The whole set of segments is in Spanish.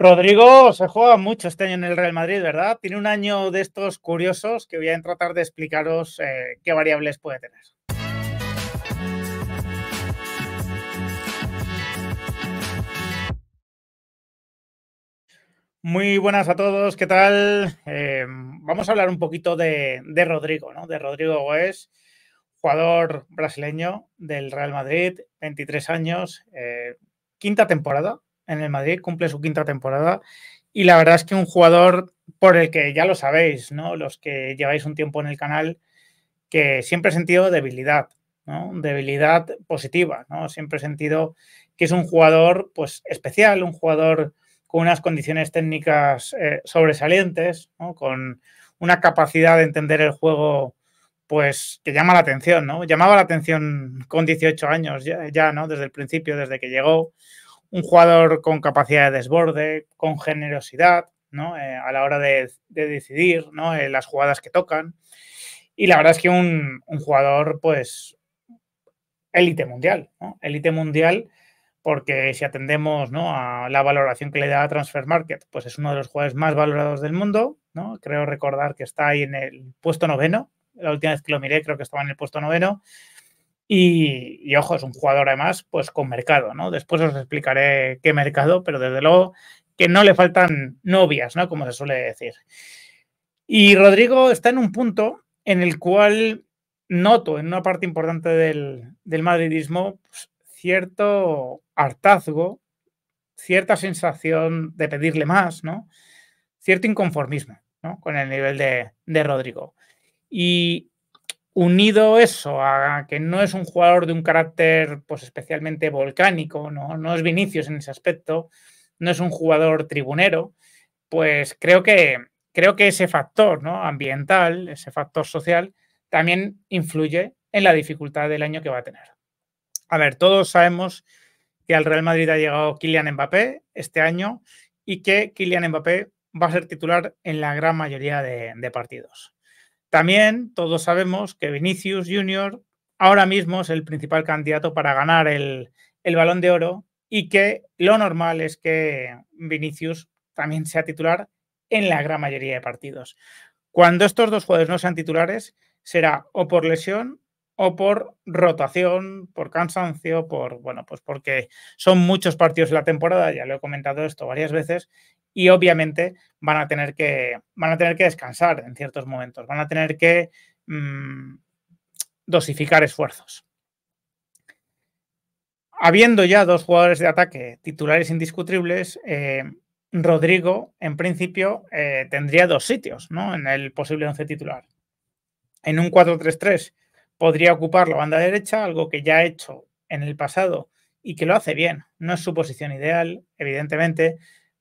Rodrigo se juega mucho este año en el Real Madrid, ¿verdad? Tiene un año de estos curiosos que voy a tratar de explicaros eh, qué variables puede tener. Muy buenas a todos, ¿qué tal? Eh, vamos a hablar un poquito de, Rodrigo, ¿no? De Rodrigo Goes, jugador brasileño del Real Madrid, 23 años, eh, quinta temporada en el Madrid, cumple su quinta temporada y la verdad es que un jugador por el que ya lo sabéis, ¿no? Los que lleváis un tiempo en el canal, que siempre he sentido debilidad, ¿no? Debilidad positiva, ¿no? Siempre he sentido que es un jugador, pues, especial, un jugador con unas condiciones técnicas eh, sobresalientes, Con una capacidad de entender el juego, pues, que llama la atención, ¿no? Llamaba la atención con 18 años ya, ya ¿no? Desde el principio, desde que llegó un jugador con capacidad de desborde, con generosidad, ¿no? Eh, a la hora de, decidir ¿no? Eh, las jugadas que tocan. Y la verdad es que un, jugador, pues, élite mundial, ¿no? Élite mundial, porque si atendemos ¿no? a la valoración que le da a Transfer Market, pues es uno de los jugadores más valorados del mundo, ¿no? Creo recordar que está ahí en el puesto noveno. La última vez que lo miré, creo que estaba en el puesto noveno. Y, ojo, es un jugador además, pues con mercado, ¿no? Después os explicaré qué mercado, pero desde luego que no le faltan novias, ¿no? Como se suele decir. Y Rodrigo está en un punto en el cual noto en una parte importante del, madridismo pues, cierto hartazgo, cierta sensación de pedirle más, ¿no? Cierto inconformismo, ¿no? Con el nivel de, de Rodrigo. Y, Unido eso a que no es un jugador de un carácter pues especialmente volcánico, no, no es Vinicius en ese aspecto, no es un jugador tribunero, pues creo que, creo que ese factor ¿no? ambiental, ese factor social, también influye en la dificultad del año que va a tener. A ver, todos sabemos que al Real Madrid ha llegado Kylian Mbappé este año y que Kylian Mbappé va a ser titular en la gran mayoría de partidos. También todos sabemos que Vinicius Jr. ahora mismo es el principal candidato para ganar el, balón de oro y que lo normal es que Vinicius también sea titular en la gran mayoría de partidos. Cuando estos dos jugadores no sean titulares, será o por lesión o por rotación, por cansancio, por bueno, pues porque son muchos partidos en la temporada, ya lo he comentado esto varias veces, y obviamente van a tener que, van a tener que descansar en ciertos momentos, van a tener que mm, dosificar esfuerzos. Habiendo ya dos jugadores de ataque titulares indiscutibles, eh, Rodrigo, en principio, eh, tendría dos sitios ¿no? en el posible once titular. En un 4-3-3 podría ocupar la banda derecha, algo que ya ha hecho en el pasado y que lo hace bien. No es su posición ideal, evidentemente,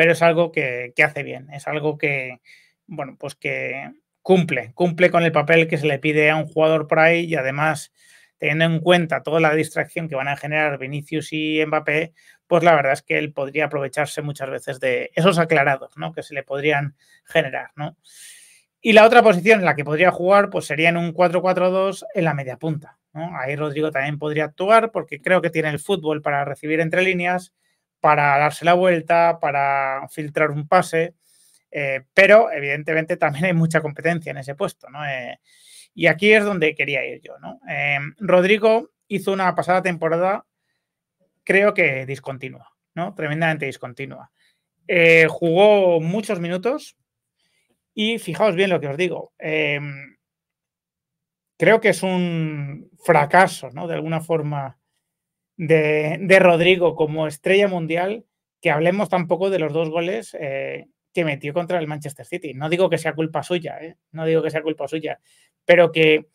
pero es algo que, hace bien, es algo que, bueno, pues que cumple, cumple con el papel que se le pide a un jugador por ahí y además teniendo en cuenta toda la distracción que van a generar Vinicius y Mbappé, pues la verdad es que él podría aprovecharse muchas veces de esos aclarados, ¿no? Que se le podrían generar, ¿no? Y la otra posición en la que podría jugar, pues sería en un 4-4-2 en la media punta, Ahí Rodrigo también podría actuar porque creo que tiene el fútbol para recibir entre líneas para darse la vuelta, para filtrar un pase, eh, pero evidentemente también hay mucha competencia en ese puesto, ¿no? Eh, y aquí es donde quería ir yo, em, Rodrigo hizo una pasada temporada, creo que discontinua, ¿no? Tremendamente discontinua. Eh, jugó muchos minutos y fijaos bien lo que os digo. Em, creo que es un fracaso, ¿no? De alguna forma de, Rodrigo como estrella mundial, que hablemos tampoco de los dos goles eh, que metió contra el Manchester City. No digo que sea culpa suya, eh, no digo que sea culpa suya, pero que,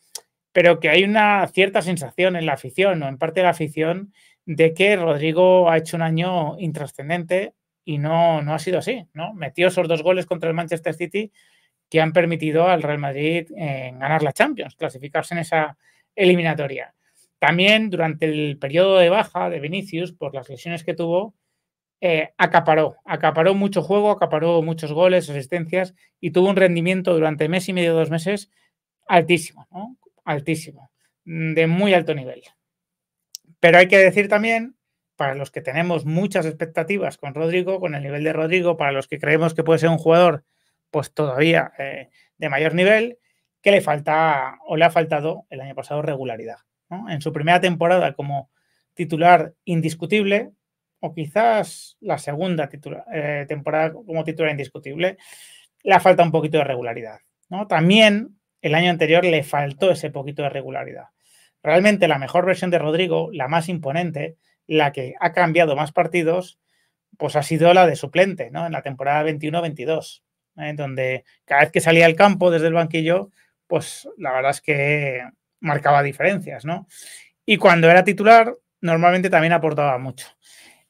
pero que hay una cierta sensación en la afición o en parte de la afición de que Rodrigo ha hecho un año intrascendente y no, no ha sido así. ¿no? Metió esos dos goles contra el Manchester City que han permitido al Real Madrid eh, ganar la Champions, clasificarse en esa eliminatoria. También durante el periodo de baja de Vinicius, por las lesiones que tuvo, eh, acaparó, acaparó mucho juego, acaparó muchos goles, asistencias y tuvo un rendimiento durante mes y medio, dos meses, altísimo, Altísimo, mm, de muy alto nivel. Pero hay que decir también, para los que tenemos muchas expectativas con Rodrigo, con el nivel de Rodrigo, para los que creemos que puede ser un jugador, pues todavía eh, de mayor nivel, que le falta o le ha faltado el año pasado regularidad en su primera temporada como titular indiscutible o quizás la segunda eh, temporada como titular indiscutible, le falta un poquito de regularidad. ¿no? También el año anterior le faltó ese poquito de regularidad. Realmente la mejor versión de Rodrigo, la más imponente, la que ha cambiado más partidos, pues ha sido la de suplente, ¿no? En la temporada 21-22, en ¿eh? donde cada vez que salía al campo desde el banquillo, pues la verdad es que marcaba diferencias, ¿no? Y cuando era titular, normalmente también aportaba mucho.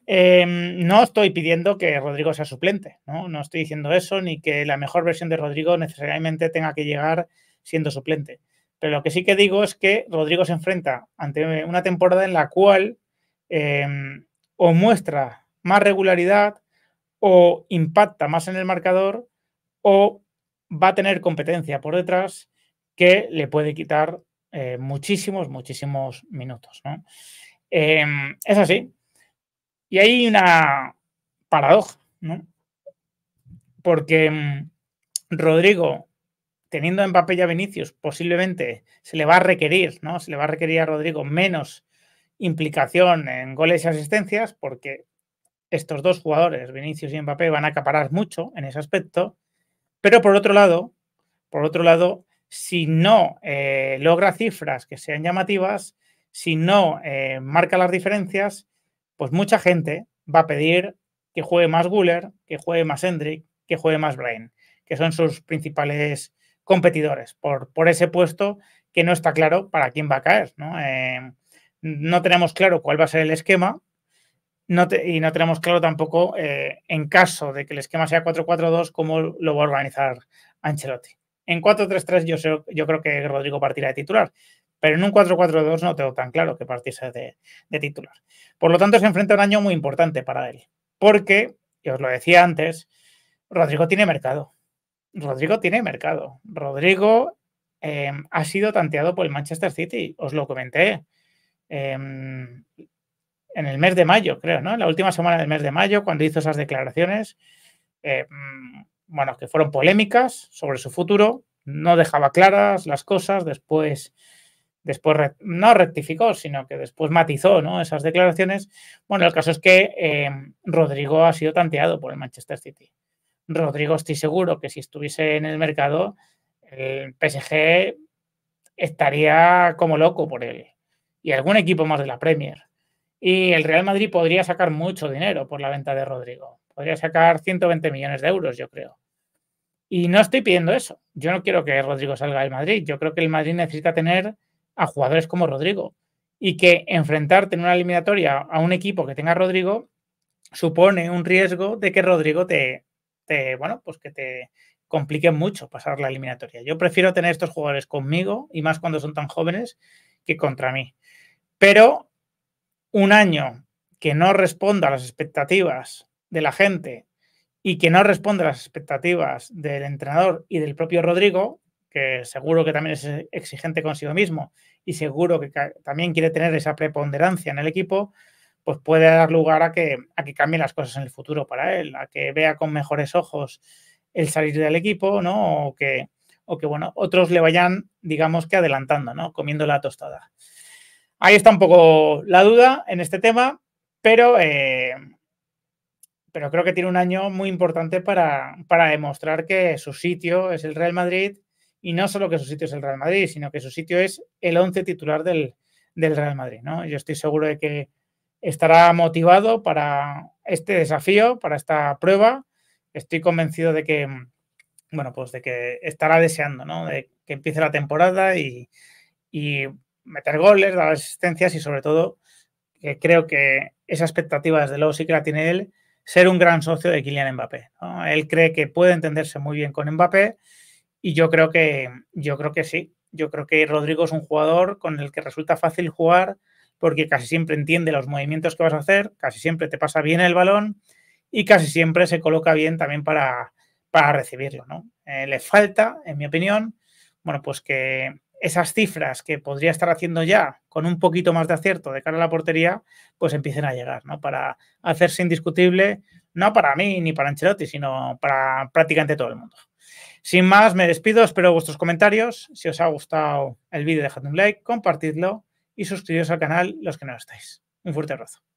Em, no estoy pidiendo que Rodrigo sea suplente, ¿no? No estoy diciendo eso, ni que la mejor versión de Rodrigo necesariamente tenga que llegar siendo suplente. Pero lo que sí que digo es que Rodrigo se enfrenta ante una temporada en la cual em, o muestra más regularidad o impacta más en el marcador o va a tener competencia por detrás que le puede quitar eh, muchísimos, muchísimos minutos. Em, es así. Y hay una paradoja, ¿no? Porque mm, Rodrigo, teniendo en papel a Vinicius, posiblemente se le va a requerir, ¿no? Se le va a requerir a Rodrigo menos implicación en goles y asistencias, porque estos dos jugadores, Vinicius y Mbappé, van a acaparar mucho en ese aspecto. Pero por otro lado, por otro lado, si no eh, logra cifras que sean llamativas, si no eh, marca las diferencias, pues mucha gente va a pedir que juegue más Guller, que juegue más Hendrick, que juegue más Brain, que son sus principales competidores por, por ese puesto que no está claro para quién va a caer. No, eh, tenemos claro cuál va a ser el esquema y no tenemos claro tampoco, en caso de que el esquema sea 4-4-2, cómo lo va a organizar Ancelotti. En 4-3-3 yo, creo que Rodrigo partirá de titular, pero en un 4-4-2 no tengo tan claro que partiese de, titular. Por lo tanto, se enfrenta a un año muy importante para él, porque, y os lo decía antes, Rodrigo tiene mercado. Rodrigo tiene mercado. Rodrigo em, ha sido tanteado por el Manchester City, os lo comenté. Em, en el mes de mayo, creo, ¿no? En la última semana del mes de mayo, cuando hizo esas declaraciones, em, bueno, que fueron polémicas sobre su futuro, no dejaba claras las cosas, después, después no rectificó, sino que después matizó ¿no? esas declaraciones. Bueno, el caso es que eh, Rodrigo ha sido tanteado por el Manchester City. Rodrigo estoy seguro que si estuviese en el mercado, el PSG estaría como loco por él y algún equipo más de la Premier. Y el Real Madrid podría sacar mucho dinero por la venta de Rodrigo. Podría sacar 120 millones de euros, yo creo. Y no estoy pidiendo eso. Yo no quiero que Rodrigo salga del Madrid. Yo creo que el Madrid necesita tener a jugadores como Rodrigo. Y que enfrentarte en una eliminatoria a un equipo que tenga Rodrigo supone un riesgo de que Rodrigo te, te, bueno, pues que te complique mucho pasar la eliminatoria. Yo prefiero tener estos jugadores conmigo y más cuando son tan jóvenes que contra mí. Pero un año que no responda a las expectativas de la gente y que no responde a las expectativas del entrenador y del propio Rodrigo, que seguro que también es exigente consigo mismo y seguro que también quiere tener esa preponderancia en el equipo, pues puede dar lugar a que, a que cambien las cosas en el futuro para él, a que vea con mejores ojos el salir del equipo, ¿no? O que, o que bueno, otros le vayan, digamos que adelantando, ¿no? Comiendo la tostada. Ahí está un poco la duda en este tema, pero eh, pero creo que tiene un año muy importante para, para demostrar que su sitio es el Real Madrid y no solo que su sitio es el Real Madrid, sino que su sitio es el once titular del, del Real Madrid. ¿no? Yo estoy seguro de que estará motivado para este desafío, para esta prueba. Estoy convencido de que, bueno, pues de que estará deseando, ¿no? De que empiece la temporada y, y meter goles, dar asistencias y sobre todo, que creo que esa expectativa desde luego sí que la tiene él ser un gran socio de Kylian Mbappé. Él cree que puede entenderse muy bien con Mbappé y yo creo que yo creo que sí. Yo creo que Rodrigo es un jugador con el que resulta fácil jugar porque casi siempre entiende los movimientos que vas a hacer, casi siempre te pasa bien el balón y casi siempre se coloca bien también para, para recibirlo. ¿no? Eh, le falta, en mi opinión, bueno, pues que, esas cifras que podría estar haciendo ya con un poquito más de acierto de cara a la portería, pues empiecen a llegar, ¿no? Para hacerse indiscutible, no para mí ni para Ancelotti, sino para prácticamente todo el mundo. Sin más, me despido, espero vuestros comentarios. Si os ha gustado el vídeo, dejad un like, compartidlo y suscribiros al canal los que no lo estáis. Un fuerte abrazo.